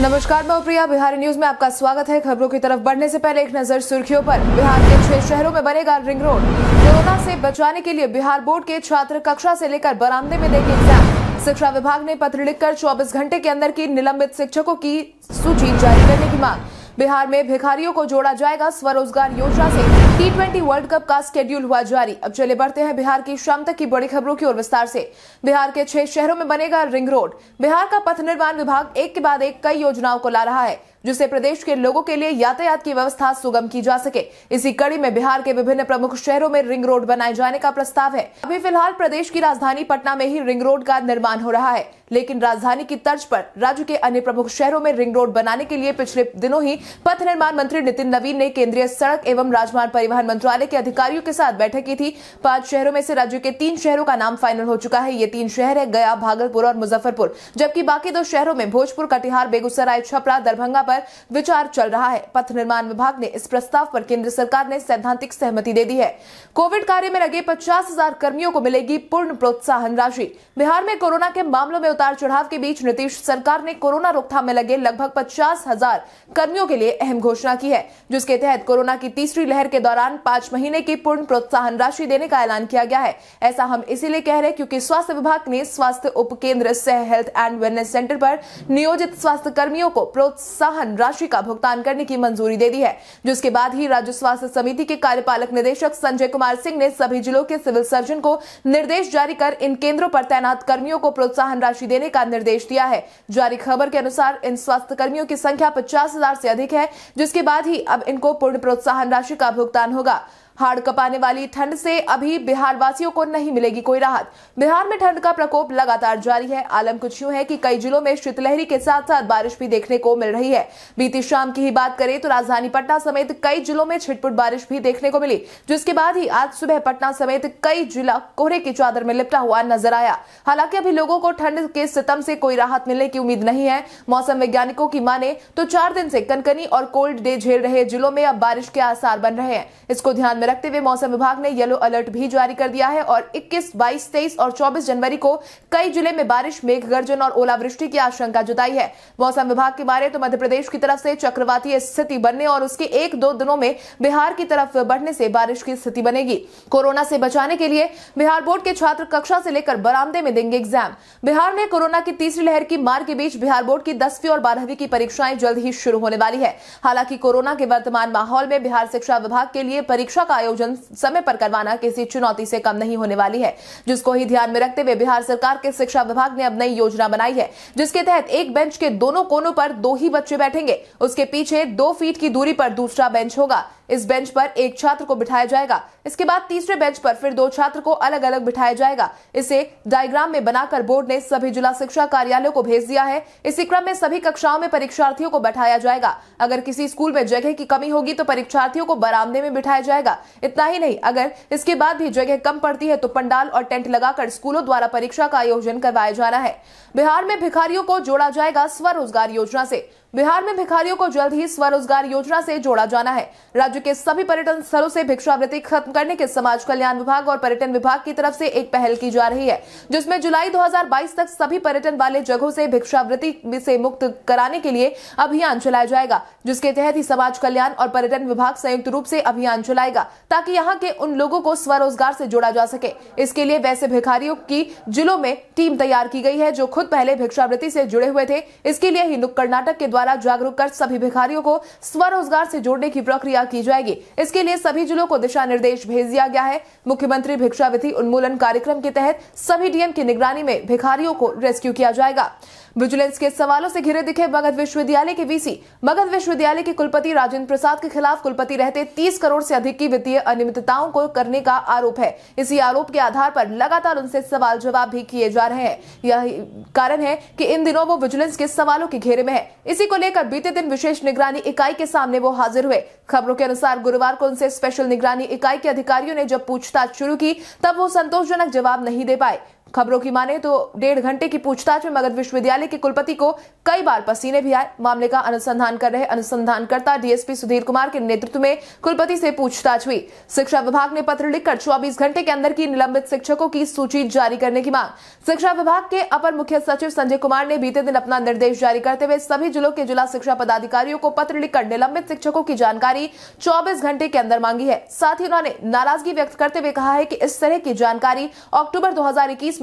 नमस्कार मैं प्रिया बिहारी न्यूज में आपका स्वागत है खबरों की तरफ बढ़ने से पहले एक नजर सुर्खियों पर बिहार के छह शहरों में बनेगा रिंग रोड कोरोना से बचाने के लिए बिहार बोर्ड के छात्र कक्षा से लेकर बरामदे में देंगे एग्जाम शिक्षा विभाग ने पत्र लिखकर 24 घंटे के अंदर की निलंबित शिक्षकों की सूची जारी करने की मांग बिहार में भिखारियों को जोड़ा जाएगा स्वरोजगार योजना से टी वर्ल्ड कप का स्केड्यूल हुआ जारी अब चले बढ़ते हैं बिहार की शाम तक की बड़ी खबरों की ओर विस्तार से बिहार के छह शहरों में बनेगा रिंग रोड बिहार का पथ निर्माण विभाग एक के बाद एक कई योजनाओं को ला रहा है जिससे प्रदेश के लोगों के लिए यातायात की व्यवस्था सुगम की जा सके इसी कड़ी में बिहार के विभिन्न प्रमुख शहरों में रिंग रोड बनाए जाने का प्रस्ताव है अभी फिलहाल प्रदेश की राजधानी पटना में ही रिंग रोड का निर्माण हो रहा है लेकिन राजधानी की तर्ज पर राज्य के अन्य प्रमुख शहरों में रिंग रोड बनाने के लिए पिछले दिनों ही पथ निर्माण मंत्री नितिन नवीन ने केंद्रीय सड़क एवं राजमार्ग परिवहन मंत्रालय के अधिकारियों के साथ बैठक की थी पांच शहरों में से राज्य के तीन शहरों का नाम फाइनल हो चुका है ये तीन शहर है गया भागलपुर और मुजफ्फरपुर जबकि बाकी दो शहरों में भोजपुर कटिहार बेगूसराय छपरा दरभंगा पर विचार चल रहा है पथ निर्माण विभाग ने इस प्रस्ताव पर केंद्र सरकार ने सैद्धांतिक सहमति दे दी है कोविड कार्य में लगे पचास कर्मियों को मिलेगी पूर्ण प्रोत्साहन राशि बिहार में कोरोना के मामलों में उतार चढ़ाव के बीच नीतीश सरकार ने कोरोना रोकथाम में लगे लगभग पचास हजार कर्मियों के लिए अहम घोषणा की है जिसके तहत कोरोना की तीसरी लहर के दौरान पांच महीने की पूर्ण प्रोत्साहन राशि देने का ऐलान किया गया है ऐसा हम इसीलिए कह रहे क्योंकि स्वास्थ्य विभाग ने स्वास्थ्य उप केंद्र सह हेल्थ एंड वेलनेस सेंटर पर नियोजित स्वास्थ्य कर्मियों को प्रोत्साहन राशि का भुगतान करने की मंजूरी दे दी है जिसके बाद ही राज्य स्वास्थ्य समिति के कार्यपालक निदेशक संजय कुमार सिंह ने सभी जिलों के सिविल सर्जन को निर्देश जारी कर इन केंद्रों पर तैनात कर्मियों को प्रोत्साहन राशि देने का निर्देश दिया है जारी खबर के अनुसार इन स्वास्थ्य कर्मियों की संख्या पचास हजार से अधिक है जिसके बाद ही अब इनको पूर्ण प्रोत्साहन राशि का भुगतान होगा हाड़ कपाने वाली ठंड से अभी बिहार वासियों को नहीं मिलेगी कोई राहत बिहार में ठंड का प्रकोप लगातार जारी है आलम कुछ यूं है कि कई जिलों में शीतलहरी के साथ साथ बारिश भी देखने को मिल रही है बीती शाम की ही बात करें तो राजधानी पटना समेत कई जिलों में छिटपुट बारिश भी देखने को मिली जिसके बाद ही आज सुबह पटना समेत कई जिला कोहरे की चादर में लिपटा हुआ नजर आया हालांकि अभी लोगों को ठंड के सितम से कोई राहत मिलने की उम्मीद नहीं है मौसम वैज्ञानिकों की माने तो चार दिन से कनकनी और कोल्ड डे झेल रहे जिलों में अब बारिश के आसार बन रहे हैं इसको ध्यान में रखते हुए मौसम विभाग ने येलो अलर्ट भी जारी कर दिया है और 21, 22, 23 और 24 जनवरी को कई जिले में बारिश मेघ गर्जन और ओलावृष्टि की आशंका जताई है मौसम विभाग की मारे तो मध्य प्रदेश की तरफ से चक्रवाती स्थिति बनने और उसके एक दो दिनों में बिहार की तरफ बढ़ने से बारिश की स्थिति बनेगी कोरोना से बचाने के लिए बिहार बोर्ड के छात्र कक्षा से लेकर बरामदे में देंगे एग्जाम बिहार में कोरोना की तीसरी लहर की मार के बीच बिहार बोर्ड की दसवीं और बारहवीं की परीक्षाएं जल्द ही शुरू होने वाली है हालांकि कोरोना के वर्तमान माहौल में बिहार शिक्षा विभाग के लिए परीक्षा का आयोजन समय पर करवाना किसी चुनौती से कम नहीं होने वाली है जिसको ही ध्यान में रखते हुए बिहार सरकार के शिक्षा विभाग ने अब नई योजना बनाई है जिसके तहत एक बेंच के दोनों कोनों पर दो ही बच्चे बैठेंगे उसके पीछे दो फीट की दूरी पर दूसरा बेंच होगा इस बेंच पर एक छात्र को बिठाया जाएगा इसके बाद तीसरे बेंच पर फिर दो छात्र को अलग अलग बिठाया जाएगा इसे डायग्राम में बनाकर बोर्ड ने सभी जिला शिक्षा कार्यालयों को भेज दिया है इसी क्रम में सभी कक्षाओं में परीक्षार्थियों को बैठाया जाएगा अगर किसी स्कूल में जगह की कमी होगी तो परीक्षार्थियों को बरामदे में बिठाया जाएगा इतना ही नहीं अगर इसके बाद भी जगह कम पड़ती है तो पंडाल और टेंट लगाकर स्कूलों द्वारा परीक्षा का आयोजन करवाया जाना है बिहार में भिखारियों को जोड़ा जाएगा स्वरोजगार योजना से बिहार में भिखारियों को जल्द ही स्वरोजगार योजना से जोड़ा जाना है राज्य के सभी पर्यटन स्थलों से भिक्षावृत्ति खत्म करने के समाज कल्याण विभाग और पर्यटन विभाग की तरफ से एक पहल की जा रही है जिसमें जुलाई 2022 तक सभी पर्यटन वाले जगहों से भिक्षावृत्ति से मुक्त कराने के लिए अभियान चलाया जाएगा जिसके तहत ही समाज कल्याण और पर्यटन विभाग संयुक्त रूप से अभियान चलाएगा ताकि यहाँ के उन लोगों को स्वरोजगार से जोड़ा जा सके इसके लिए वैसे भिखारियों की जिलों में टीम तैयार की गई है जो खुद पहले भिक्षावृत्ति से जुड़े हुए थे इसके लिए ही नुक्कड़ नाटक के द्वारा जागरूक कर सभी भिखारियों को स्वरोजगार से जोड़ने की प्रक्रिया की जाएगी इसके लिए सभी जिलों को दिशा निर्देश भेज दिया गया है मुख्यमंत्री विधि उन्मूलन कार्यक्रम के तहत सभी डीएम की निगरानी में भिखारियों को रेस्क्यू किया जाएगा विजिलेंस के सवालों से घिरे दिखे मगध विश्वविद्यालय के वीसी मगध विश्वविद्यालय के कुलपति राजेंद्र प्रसाद के खिलाफ कुलपति रहते 30 करोड़ से अधिक की वित्तीय अनियमितताओं को करने का आरोप है इसी आरोप के आधार पर लगातार उनसे सवाल जवाब भी किए जा रहे हैं यही कारण है कि इन दिनों वो विजिलेंस के सवालों के घेरे में है इसी को लेकर बीते दिन विशेष निगरानी इकाई के सामने वो हाजिर हुए खबरों के अनुसार गुरुवार को उनसे स्पेशल निगरानी इकाई के अधिकारियों ने जब पूछताछ शुरू की तब वो संतोषजनक जवाब नहीं दे पाए खबरों की माने तो डेढ़ घंटे की पूछताछ में मगध विश्वविद्यालय के कुलपति को कई बार पसीने भी आए मामले का अनुसंधान कर रहे अनुसंधानकर्ता डीएसपी सुधीर कुमार के नेतृत्व में कुलपति से पूछताछ हुई शिक्षा विभाग ने पत्र लिखकर चौबीस घंटे के अंदर की निलंबित शिक्षकों की सूची जारी करने की मांग शिक्षा विभाग के अपर मुख्य सचिव संजय कुमार ने बीते दिन अपना निर्देश जारी करते हुए सभी जिलों के जिला शिक्षा पदाधिकारियों को पत्र लिखकर निलंबित शिक्षकों की जानकारी चौबीस घंटे के अंदर मांगी है साथ ही उन्होंने नाराजगी व्यक्त करते हुए कहा है कि इस तरह की जानकारी अक्टूबर दो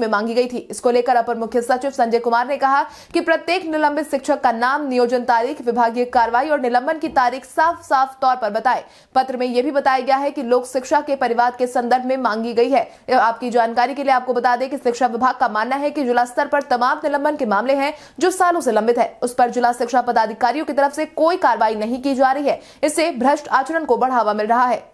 2020 में मांगी गई थी इसको लेकर अपर मुख्य सचिव संजय कुमार ने कहा कि प्रत्येक निलंबित शिक्षक का नाम नियोजन तारीख विभागीय कार्रवाई और निलंबन की तारीख साफ साफ तौर पर बताए पत्र में यह भी बताया गया है कि लोक शिक्षा के परिवार के संदर्भ में मांगी गई है आपकी जानकारी के लिए आपको बता दें कि शिक्षा विभाग का मानना है कि जिला स्तर पर तमाम निलंबन के मामले हैं जो सालों से लंबित है उस पर जिला शिक्षा पदाधिकारियों की तरफ से कोई कार्रवाई नहीं की जा रही है इससे भ्रष्ट आचरण को बढ़ावा मिल रहा है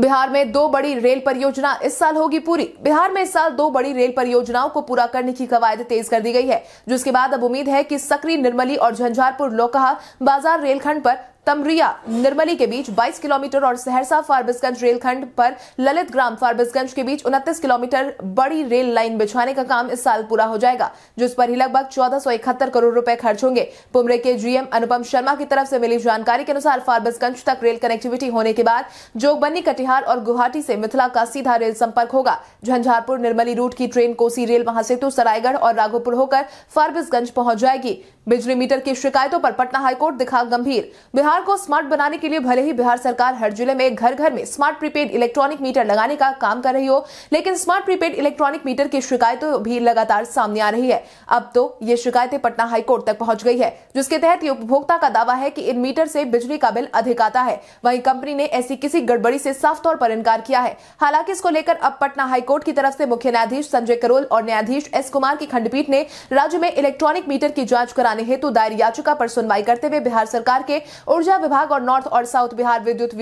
बिहार में दो बड़ी रेल परियोजना इस साल होगी पूरी बिहार में इस साल दो बड़ी रेल परियोजनाओं को पूरा करने की कवायद तेज कर दी गई है जिसके बाद अब उम्मीद है कि सकरी निर्मली और झंझारपुर लोकहा बाजार रेलखंड पर तमरिया निर्मली के बीच 22 किलोमीटर और सहरसा फारबिसगंज रेलखंड पर ललित ग्राम फारबिसगंज के बीच उनतीस किलोमीटर बड़ी रेल लाइन बिछाने का काम इस साल पूरा हो जाएगा जिस पर ही लगभग चौदह करोड़ रूपये खर्च होंगे पुमरे के जीएम अनुपम शर्मा की तरफ से मिली जानकारी के अनुसार फारबिसगंज तक रेल कनेक्टिविटी होने के बाद जोगबनी कटिहार और गुवाहाटी से मिथिला का सीधा रेल संपर्क होगा झंझारपुर निर्मली रूट की ट्रेन कोसी रेल महासेतु सरायगढ़ और राघोपुर होकर फारबिसगंज पहुंच जाएगी बिजली मीटर की शिकायतों पर पटना हाईकोर्ट दिखा गंभीर बिहार बिहार को स्मार्ट बनाने के लिए भले ही बिहार सरकार हर जिले में घर घर में स्मार्ट प्रीपेड इलेक्ट्रॉनिक मीटर लगाने का काम कर रही हो लेकिन स्मार्ट प्रीपेड इलेक्ट्रॉनिक मीटर की शिकायतों भी लगातार सामने आ रही है अब तो ये शिकायतें पटना हाईकोर्ट तक पहुंच गई है जिसके तहत ये उपभोक्ता का दावा है कि इन मीटर से बिजली का बिल अधिक आता है वहीं कंपनी ने ऐसी किसी गड़बड़ी से साफ तौर पर इनकार किया है हालांकि इसको लेकर अब पटना हाईकोर्ट की तरफ से मुख्य न्यायाधीश संजय करोल और न्यायाधीश एस कुमार की खंडपीठ ने राज्य में इलेक्ट्रॉनिक मीटर की जांच कराने हेतु दायर याचिका पर सुनवाई करते हुए बिहार सरकार के ऊर्जा ऊर्जा विभाग और नॉर्थ और साउथ बिहार विद्युत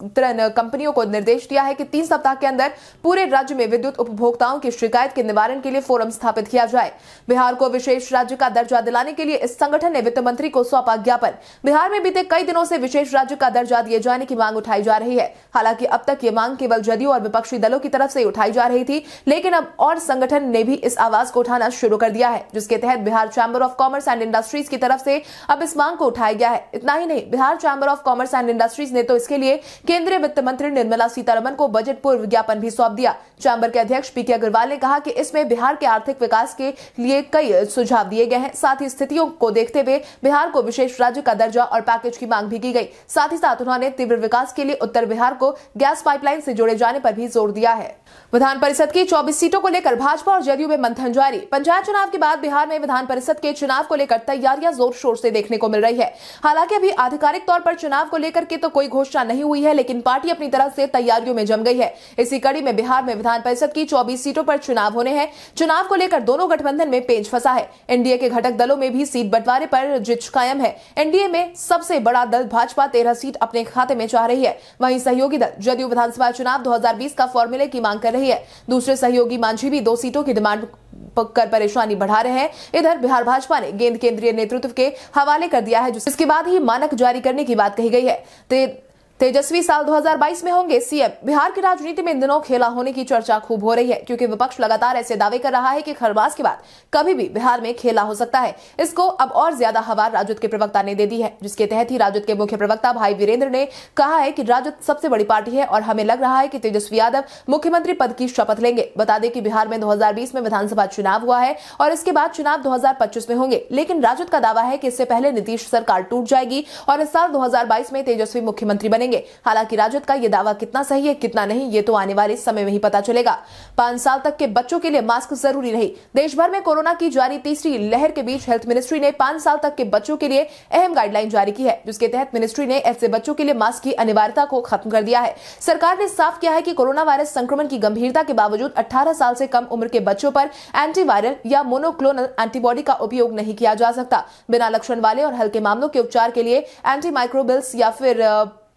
कंपनियों को निर्देश दिया है कि तीन सप्ताह के अंदर पूरे राज्य में विद्युत उपभोक्ताओं की शिकायत के निवारण के लिए फोरम स्थापित किया जाए बिहार को विशेष राज्य का दर्जा दिलाने के लिए इस संगठन ने वित्त मंत्री को सौंपा ज्ञापन बिहार में बीते कई दिनों से विशेष राज्य का दर्जा दिए जाने की मांग उठाई जा रही है हालांकि अब तक ये मांग केवल जदयू और विपक्षी दलों की तरफ से उठाई जा रही थी लेकिन अब और संगठन ने भी इस आवाज को उठाना शुरू कर दिया है जिसके तहत Bihar Chamber of Commerce and Industries की तरफ से अब इस मांग को उठाया गया है इतना ही नहीं Bihar Chamber of Commerce and Industries ने तो इसके लिए केंद्रीय वित्त मंत्री निर्मला सीतारमन को बजट पूर्व ज्ञापन भी सौंप दिया चैम्बर के अध्यक्ष पीके अग्रवाल ने कहा कि इसमें बिहार के आर्थिक विकास के लिए कई सुझाव दिए गए हैं साथ ही स्थितियों को देखते हुए बिहार को विशेष राज्य का दर्जा और पैकेज की मांग भी की गई साथ ही साथ उन्होंने तीव्र विकास के लिए उत्तर बिहार को गैस पाइपलाइन से जोड़े जाने पर भी जोर दिया है विधान परिषद की 24 सीटों को लेकर भाजपा और जदयू में मंथन जारी पंचायत चुनाव के बाद बिहार में विधान परिषद के चुनाव को लेकर तैयारियां जोर शोर से देखने को मिल रही है हालांकि अभी आधिकारिक तौर पर चुनाव को लेकर के तो कोई घोषणा नहीं हुई है है लेकिन पार्टी अपनी तरह से तैयारियों में जम गई है इसी कड़ी में बिहार में विधान परिषद की चौबीस सीटों पर चुनाव होने हैं चुनाव को लेकर दोनों गठबंधन में पेंच फंसा है एनडीए के घटक दलों में भी सीट बंटवारे पर जिच कायम है एनडीए में सबसे बड़ा दल भाजपा तेरह सीट अपने खाते में चाह रही है वहीं सहयोगी दल जदयू विधानसभा चुनाव 2020 का फॉर्मूले की मांग कर रही है दूसरे सहयोगी मांझी भी दो सीटों की डिमांड कर परेशानी बढ़ा रहे हैं इधर बिहार भाजपा ने गेंद केंद्रीय नेतृत्व के हवाले कर दिया है जिसके बाद ही मानक जारी करने की बात कही गई है तेजस्वी साल 2022 में होंगे सीएम बिहार की राजनीति में इन दिनों खेला होने की चर्चा खूब हो रही है क्योंकि विपक्ष लगातार ऐसे दावे कर रहा है कि खरबास के बाद कभी भी बिहार में खेला हो सकता है इसको अब और ज्यादा हवा राजद के प्रवक्ता ने दे दी है जिसके तहत ही राजद के मुख्य प्रवक्ता भाई वीरेंद्र ने कहा है कि राजद सबसे बड़ी पार्टी है और हमें लग रहा है की तेजस्वी यादव मुख्यमंत्री पद की शपथ लेंगे बता दें कि बिहार में दो में विधानसभा चुनाव हुआ है और इसके बाद चुनाव दो में होंगे लेकिन राजद का दावा है की इससे पहले नीतीश सरकार टूट जाएगी और इस साल दो में तेजस्वी मुख्यमंत्री बने बनेंगे हालांकि राजद का ये दावा कितना सही है कितना नहीं ये तो आने वाले समय में ही पता चलेगा पांच साल तक के बच्चों के लिए मास्क जरूरी नहीं देश भर में कोरोना की जारी तीसरी लहर के बीच हेल्थ मिनिस्ट्री ने पांच साल तक के बच्चों के लिए अहम गाइडलाइन जारी की है जिसके तहत मिनिस्ट्री ने ऐसे बच्चों के लिए मास्क की अनिवार्यता को खत्म कर दिया है सरकार ने साफ किया है कि कोरोना वायरस संक्रमण की गंभीरता के बावजूद 18 साल से कम उम्र के बच्चों पर एंटीवायरल या मोनोक्लोनल एंटीबॉडी का उपयोग नहीं किया जा सकता बिना लक्षण वाले और हल्के मामलों के उपचार के लिए एंटी माइक्रोबिल्स या फिर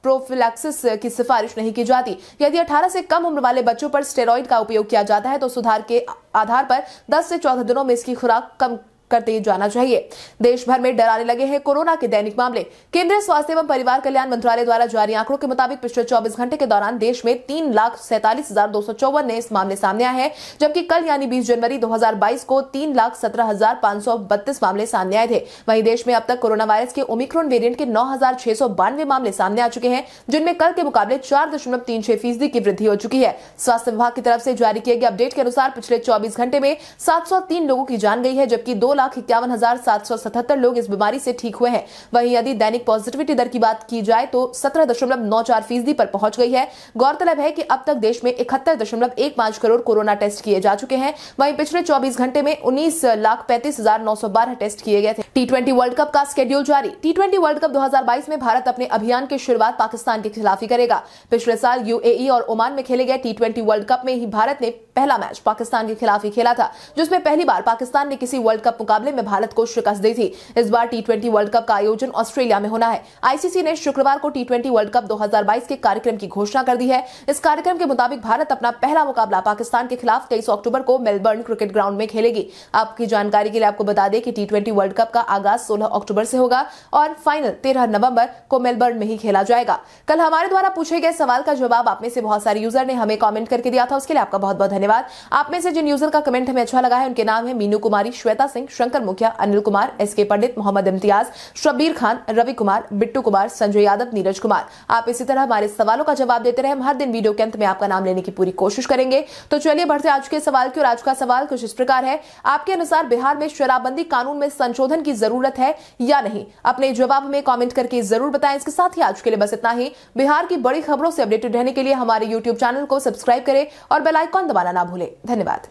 प्रोफिलैक्सिस की सिफारिश नहीं की जाती यदि 18 से कम उम्र वाले बच्चों पर स्टेरॉइड का उपयोग किया जाता है तो सुधार के आधार पर 10 से 14 दिनों में इसकी खुराक कम करते जाना चाहिए देश भर में डराने लगे हैं कोरोना के दैनिक मामले केंद्रीय स्वास्थ्य एवं परिवार कल्याण मंत्रालय द्वारा जारी आंकड़ों के मुताबिक पिछले 24 घंटे के दौरान देश में तीन लाख सैंतालीस हजार दो सौ चौवन नए मामले सामने आए हैं जबकि कल यानी 20 जनवरी 2022 को तीन लाख सत्रह हजार पांच सौ बत्तीस मामले सामने आए थे वहीं देश में अब तक कोरोना वायरस के ओमिक्रोन वेरियंट के नौ हजार छह सौ बानवे मामले सामने आ चुके हैं जिनमें कल के मुकाबले चार दशमलव तीन छह फीसदी की वृद्धि हो चुकी है स्वास्थ्य विभाग की तरफ से जारी किए गए अपडेट के अनुसार पिछले चौबीस घंटे में सात सौ तीन लोगों की जान गई है जबकि दो लाख इक्यावन हजार सात सौ सतहत्तर लोग इस बीमारी से ठीक हुए हैं वहीं यदि दैनिक पॉजिटिविटी दर की बात की जाए तो सत्रह दशमलव नौ चार फीसदी पर पहुंच गई है गौरतलब है कि अब तक देश में इकहत्तर दशमलव एक पांच करोड़ कोरोना टेस्ट किए जा चुके हैं वहीं पिछले चौबीस घंटे में उन्नीस लाख पैंतीस हजार नौ सौ बारह टेस्ट किए गए थे टी ट्वेंटी वर्ल्ड कप का स्केड्यूल जारी टी ट्वेंटी वर्ल्ड कप दो हजार बाईस में भारत अपने अभियान की शुरुआत पाकिस्तान के खिलाफ ही करेगा पिछले साल यूएई और ओमान में खेले गए टी ट्वेंटी वर्ल्ड कप में ही भारत ने पहला मैच पाकिस्तान के खिलाफ ही खेला था जिसमें पहली बार पाकिस्तान ने किसी वर्ल्ड कप मुकाबले में भारत को शिकस्त दी थी इस बार टी वर्ल्ड कप का आयोजन ऑस्ट्रेलिया में होना है आईसीसी ने शुक्रवार को टी वर्ल्ड कप दो के कार्यक्रम की घोषणा कर दी है इस कार्यक्रम के मुताबिक भारत अपना पहला मुकाबला पाकिस्तान के खिलाफ तेईस अक्टूबर को मेलबर्न क्रिकेट ग्राउंड में खेलेगी आपकी जानकारी के लिए आपको बता दें कि टी वर्ल्ड कप का आगाज सोलह अक्टूबर से होगा और फाइनल तेरह नवम्बर को मेलबर्न में ही खेला जाएगा कल हमारे द्वारा पूछे गए सवाल का जवाब आप में से बहुत सारे यूजर ने हमें कमेंट करके दिया था उसके लिए आपका बहुत बहुत धन्यवाद आप में से जिन यूजर का कमेंट हमें अच्छा लगा है उनके नाम है मीनू कुमारी श्वेता सिंह शंकर मुखिया अनिल कुमार एस के पंडित मोहम्मद इम्तियाज शबीर खान रवि कुमार बिट्टू कुमार संजय यादव नीरज कुमार आप इसी तरह हमारे सवालों का जवाब देते रहे हम हर दिन वीडियो के अंत में आपका नाम लेने की पूरी कोशिश करेंगे तो चलिए बढ़ते आज के सवाल की और आज का सवाल कुछ इस प्रकार है आपके अनुसार बिहार में शराबबंदी कानून में संशोधन की जरूरत है या नहीं अपने जवाब में कॉमेंट करके जरूर बताएं इसके साथ ही आज के लिए बस इतना ही बिहार की बड़ी खबरों से अपडेटेड रहने के लिए हमारे यूट्यूब चैनल को सब्सक्राइब करें और बेलाइकॉन दबाना ना भूलें धन्यवाद